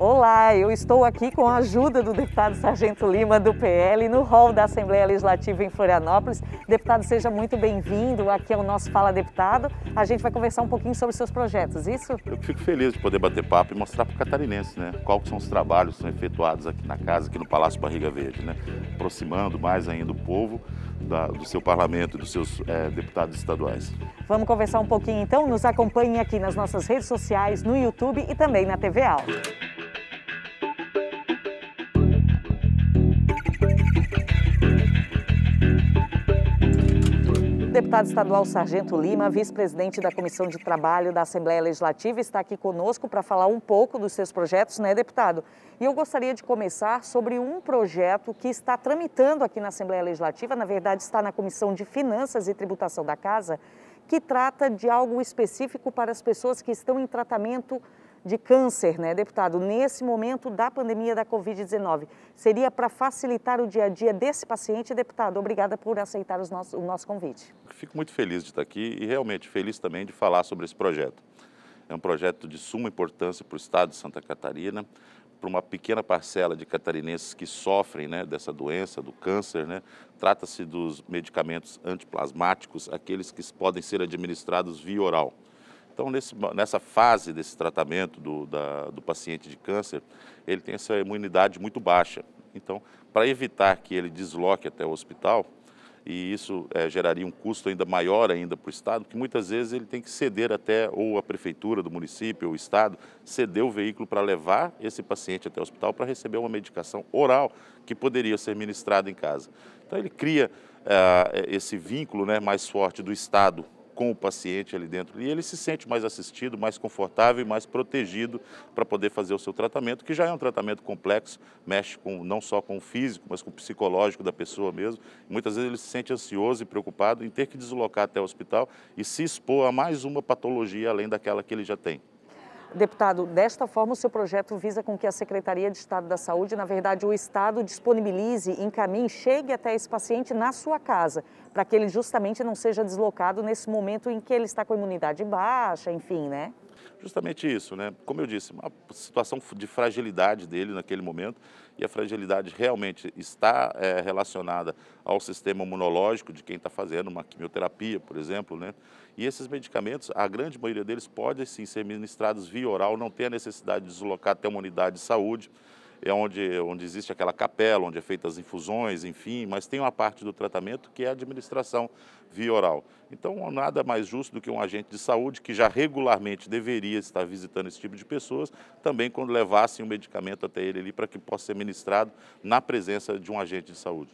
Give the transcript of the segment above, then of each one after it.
Olá, eu estou aqui com a ajuda do deputado Sargento Lima do PL no hall da Assembleia Legislativa em Florianópolis. Deputado, seja muito bem-vindo aqui ao nosso Fala Deputado. A gente vai conversar um pouquinho sobre seus projetos, isso? Eu fico feliz de poder bater papo e mostrar para o catarinense, né, quais são os trabalhos que são efetuados aqui na casa, aqui no Palácio Barriga Verde, né, aproximando mais ainda o povo da, do seu parlamento, e dos seus é, deputados estaduais. Vamos conversar um pouquinho então, nos acompanhem aqui nas nossas redes sociais, no YouTube e também na TV Alto. Deputado estadual Sargento Lima, vice-presidente da Comissão de Trabalho da Assembleia Legislativa, está aqui conosco para falar um pouco dos seus projetos, né, deputado? E eu gostaria de começar sobre um projeto que está tramitando aqui na Assembleia Legislativa, na verdade está na Comissão de Finanças e Tributação da Casa, que trata de algo específico para as pessoas que estão em tratamento de câncer, né, deputado, nesse momento da pandemia da Covid-19? Seria para facilitar o dia a dia desse paciente, deputado? Obrigada por aceitar nossos, o nosso convite. Fico muito feliz de estar aqui e realmente feliz também de falar sobre esse projeto. É um projeto de suma importância para o estado de Santa Catarina, para uma pequena parcela de catarinenses que sofrem né, dessa doença, do câncer. Né? Trata-se dos medicamentos antiplasmáticos, aqueles que podem ser administrados via oral. Então, nesse, nessa fase desse tratamento do, da, do paciente de câncer, ele tem essa imunidade muito baixa. Então, para evitar que ele desloque até o hospital, e isso é, geraria um custo ainda maior ainda para o Estado, que muitas vezes ele tem que ceder até ou a prefeitura do município ou o Estado, ceder o veículo para levar esse paciente até o hospital para receber uma medicação oral que poderia ser ministrada em casa. Então ele cria eh, esse vínculo né, mais forte do Estado com o paciente ali dentro. E ele se sente mais assistido, mais confortável e mais protegido para poder fazer o seu tratamento, que já é um tratamento complexo, mexe com, não só com o físico, mas com o psicológico da pessoa mesmo. Muitas vezes ele se sente ansioso e preocupado em ter que deslocar até o hospital e se expor a mais uma patologia além daquela que ele já tem. Deputado, desta forma o seu projeto visa com que a Secretaria de Estado da Saúde, na verdade o Estado, disponibilize, encaminhe, chegue até esse paciente na sua casa, para que ele justamente não seja deslocado nesse momento em que ele está com a imunidade baixa, enfim, né? justamente isso, né? Como eu disse, uma situação de fragilidade dele naquele momento e a fragilidade realmente está é, relacionada ao sistema imunológico de quem está fazendo uma quimioterapia, por exemplo, né? E esses medicamentos, a grande maioria deles podem sim ser ministrados via oral, não tem a necessidade de deslocar até uma unidade de saúde é onde, onde existe aquela capela, onde é feitas as infusões, enfim, mas tem uma parte do tratamento que é a administração via oral. Então, nada mais justo do que um agente de saúde que já regularmente deveria estar visitando esse tipo de pessoas, também quando levassem o medicamento até ele ali para que possa ser ministrado na presença de um agente de saúde.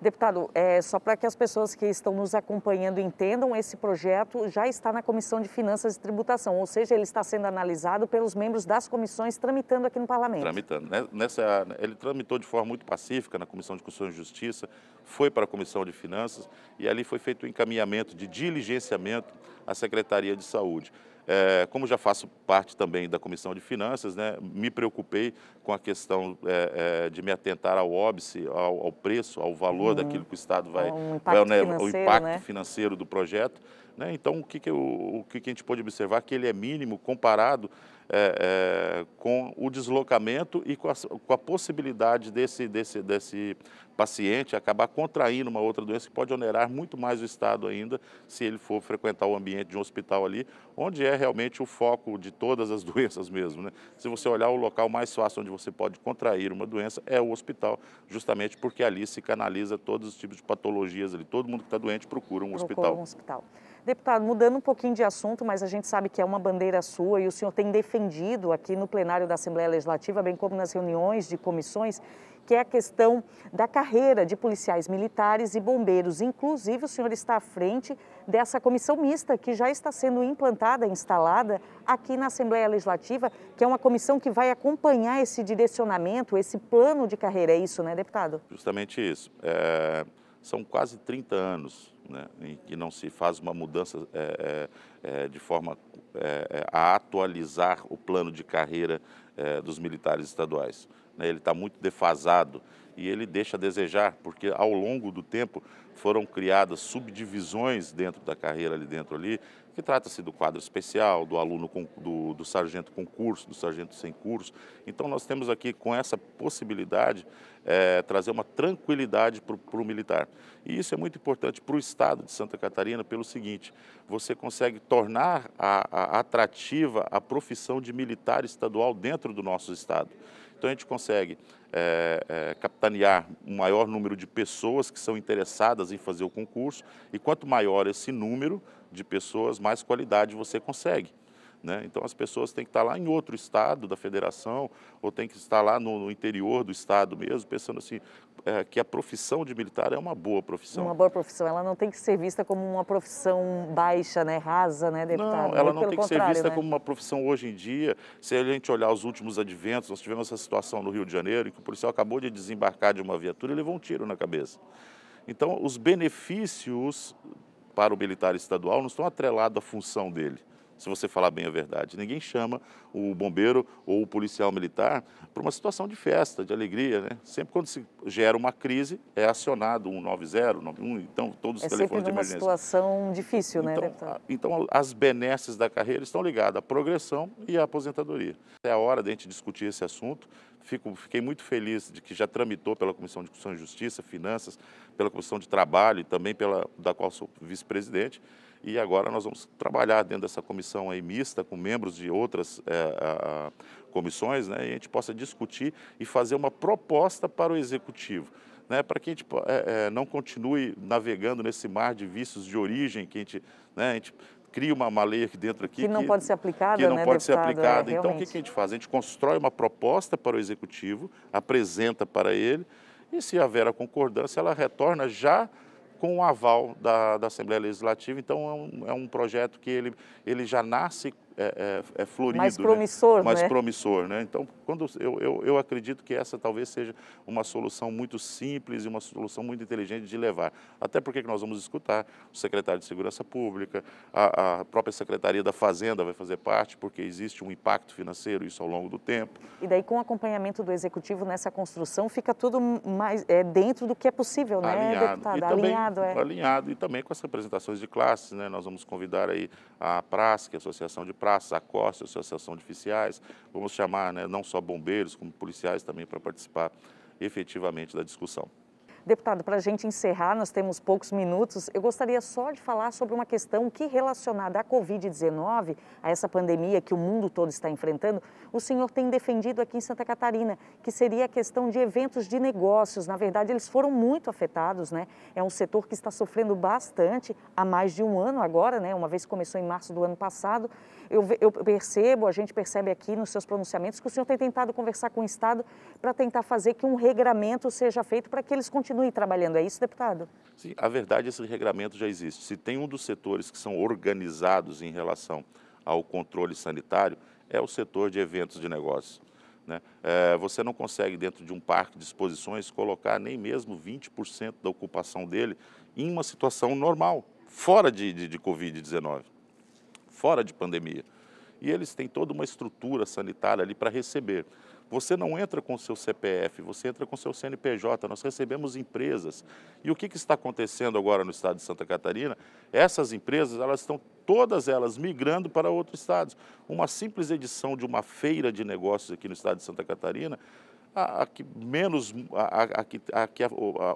Deputado, é, só para que as pessoas que estão nos acompanhando entendam, esse projeto já está na Comissão de Finanças e Tributação, ou seja, ele está sendo analisado pelos membros das comissões tramitando aqui no Parlamento. Tramitando. Né, nessa, ele tramitou de forma muito pacífica na Comissão de Constituição e Justiça, foi para a Comissão de Finanças e ali foi feito o um encaminhamento de diligenciamento à Secretaria de Saúde. É, como já faço parte também da Comissão de Finanças, né, me preocupei com a questão é, é, de me atentar ao óbice, ao, ao preço, ao valor uhum. daquilo que o Estado vai... Um impacto vai né, o impacto né? financeiro do projeto. Né? Então, o, que, que, o, o que, que, a gente pode observar? Que ele é mínimo comparado é, é, com o deslocamento e com a, com a, possibilidade desse, desse, desse paciente acabar contraindo uma outra doença que pode onerar muito mais o Estado ainda se ele for frequentar o ambiente de um hospital ali, onde é realmente o foco de todas as doenças mesmo. Né? Se você olhar o local mais fácil onde você pode contrair uma doença é o hospital, justamente porque ali se canaliza todos os tipos de patologias ali. Todo mundo que está doente procura um procura hospital. Um hospital. Deputado, mudando um pouquinho de assunto, mas a gente sabe que é uma bandeira sua e o senhor tem defendido aqui no plenário da Assembleia Legislativa, bem como nas reuniões de comissões, que é a questão da carreira de policiais militares e bombeiros. Inclusive, o senhor está à frente dessa comissão mista que já está sendo implantada, instalada aqui na Assembleia Legislativa, que é uma comissão que vai acompanhar esse direcionamento, esse plano de carreira. É isso, né, deputado? Justamente isso. É são quase 30 anos né, em que não se faz uma mudança é, é, é de forma é, é, a atualizar o plano de carreira é, dos militares estaduais. Né, ele está muito defasado e ele deixa a desejar, porque ao longo do tempo foram criadas subdivisões dentro da carreira ali dentro ali, que trata-se do quadro especial, do aluno com, do, do sargento com curso, do sargento sem curso. Então nós temos aqui com essa possibilidade é, trazer uma tranquilidade para o militar. E isso é muito importante para o Estado de Santa Catarina pelo seguinte, você consegue tornar a, a, atrativa a profissão de militar estadual dentro do nosso Estado. Então a gente consegue é, é, capitanear um maior número de pessoas que são interessadas em fazer o concurso, e quanto maior esse número de pessoas, mais qualidade você consegue. Né? Então as pessoas têm que estar lá em outro estado da federação ou têm que estar lá no, no interior do estado mesmo, pensando assim é, que a profissão de militar é uma boa profissão. Uma boa profissão, ela não tem que ser vista como uma profissão baixa, né, rasa, né, deputado? Não, ela não tem que ser vista né? como uma profissão hoje em dia. Se a gente olhar os últimos adventos, nós tivemos essa situação no Rio de Janeiro em que o policial acabou de desembarcar de uma viatura e levou um tiro na cabeça. Então os benefícios para o militar estadual não estão atrelados à função dele se você falar bem a verdade. Ninguém chama o bombeiro ou o policial militar para uma situação de festa, de alegria, né? Sempre quando se gera uma crise, é acionado 190, 91, então todos os é telefones de emergência. É uma situação difícil, né, então, deputado? Então, as benesses da carreira estão ligadas à progressão e à aposentadoria. É a hora de a gente discutir esse assunto. Fico, fiquei muito feliz de que já tramitou pela Comissão de Constituição e Justiça, Finanças, pela Comissão de Trabalho e também pela da qual sou vice-presidente e agora nós vamos trabalhar dentro dessa comissão aí mista, com membros de outras é, a, comissões, né, e a gente possa discutir e fazer uma proposta para o executivo. Né, para que a gente é, é, não continue navegando nesse mar de vícios de origem que a gente, né, a gente cria uma, uma aqui dentro aqui que não que, pode ser aplicada, que não né, pode deputado, ser aplicada. É, então o que, que a gente faz? A gente constrói uma proposta para o executivo, apresenta para ele e se houver a concordância, ela retorna já com o aval da, da Assembleia Legislativa. Então, é um, é um projeto que ele, ele já nasce é, é, é florido. Mais né? promissor, né? Mais né? promissor, né? Então, quando eu, eu, eu acredito que essa talvez seja uma solução muito simples e uma solução muito inteligente de levar. Até porque nós vamos escutar o secretário de Segurança Pública, a, a própria Secretaria da Fazenda vai fazer parte, porque existe um impacto financeiro, isso ao longo do tempo. E daí, com o acompanhamento do Executivo nessa construção, fica tudo mais é, dentro do que é possível, né, alinhado. deputada? E também, alinhado, é. Alinhado, e também com as representações de classes, né? Nós vamos convidar aí a PRAS, que é a Associação de Praça, praça, a costa, a associação de oficiais, vamos chamar né, não só bombeiros, como policiais também para participar efetivamente da discussão. Deputado, para a gente encerrar, nós temos poucos minutos, eu gostaria só de falar sobre uma questão que relacionada à Covid-19, a essa pandemia que o mundo todo está enfrentando, o senhor tem defendido aqui em Santa Catarina, que seria a questão de eventos de negócios. Na verdade, eles foram muito afetados, né? É um setor que está sofrendo bastante há mais de um ano agora, né? Uma vez que começou em março do ano passado. Eu, eu percebo, a gente percebe aqui nos seus pronunciamentos que o senhor tem tentado conversar com o Estado para tentar fazer que um regramento seja feito para que eles continuem continue trabalhando. É isso, deputado? Sim, a verdade, é que esse regramento já existe. Se tem um dos setores que são organizados em relação ao controle sanitário, é o setor de eventos de negócios. Né? É, você não consegue, dentro de um parque de exposições, colocar nem mesmo 20% da ocupação dele em uma situação normal, fora de, de, de Covid-19, fora de pandemia. E eles têm toda uma estrutura sanitária ali para receber. Você não entra com o seu CPF, você entra com o seu CNPJ. Nós recebemos empresas. E o que, que está acontecendo agora no estado de Santa Catarina? Essas empresas, elas estão todas elas migrando para outros estados. Uma simples edição de uma feira de negócios aqui no estado de Santa Catarina a, a, que menos a, a, a que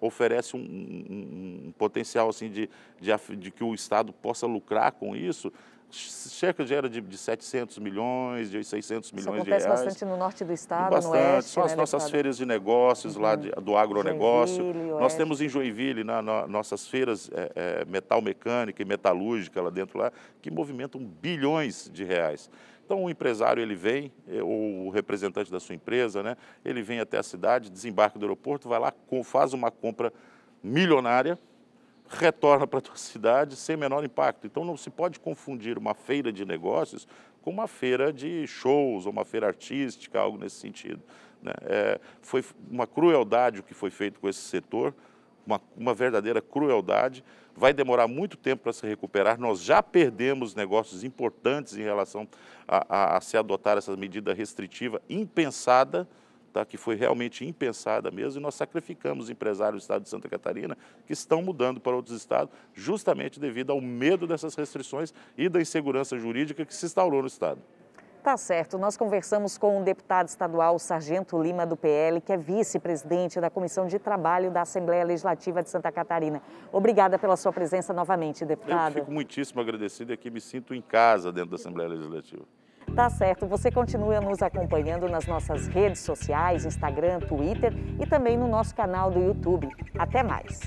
oferece um, um, um, potencial assim de, de, de que o Estado possa lucrar com isso cerca de era de, de 700 milhões, de 600 milhões de reais. acontece bastante no norte do estado, bastante. no oeste. São as né, nossas deputado? feiras de negócios uhum. lá de, do agronegócio. Joinville, Nós oeste. temos em Joinville na, na, nossas feiras é, é, metal mecânica e metalúrgica lá dentro lá, que movimentam bilhões de reais. Então o empresário ele vem, é, ou o representante da sua empresa, né, ele vem até a cidade, desembarca do aeroporto, vai lá, faz uma compra milionária, retorna para a tua cidade sem menor impacto. Então não se pode confundir uma feira de negócios com uma feira de shows ou uma feira artística, algo nesse sentido. Né? É, foi uma crueldade o que foi feito com esse setor, uma, uma verdadeira crueldade. Vai demorar muito tempo para se recuperar. Nós já perdemos negócios importantes em relação a, a, a se adotar essa medida restritiva impensada tá? que foi realmente impensada mesmo, e nós sacrificamos empresários do estado de Santa Catarina que estão mudando para outros estados justamente devido ao medo dessas restrições e da insegurança jurídica que se instaurou no estado. Tá certo. Nós conversamos com o deputado estadual Sargento Lima do PL, que é vice-presidente da Comissão de Trabalho da Assembleia Legislativa de Santa Catarina. Obrigada pela sua presença novamente, deputado. Eu fico muitíssimo agradecido e aqui me sinto em casa dentro da Assembleia Legislativa. Tá certo, você continua nos acompanhando nas nossas redes sociais, Instagram, Twitter e também no nosso canal do YouTube. Até mais!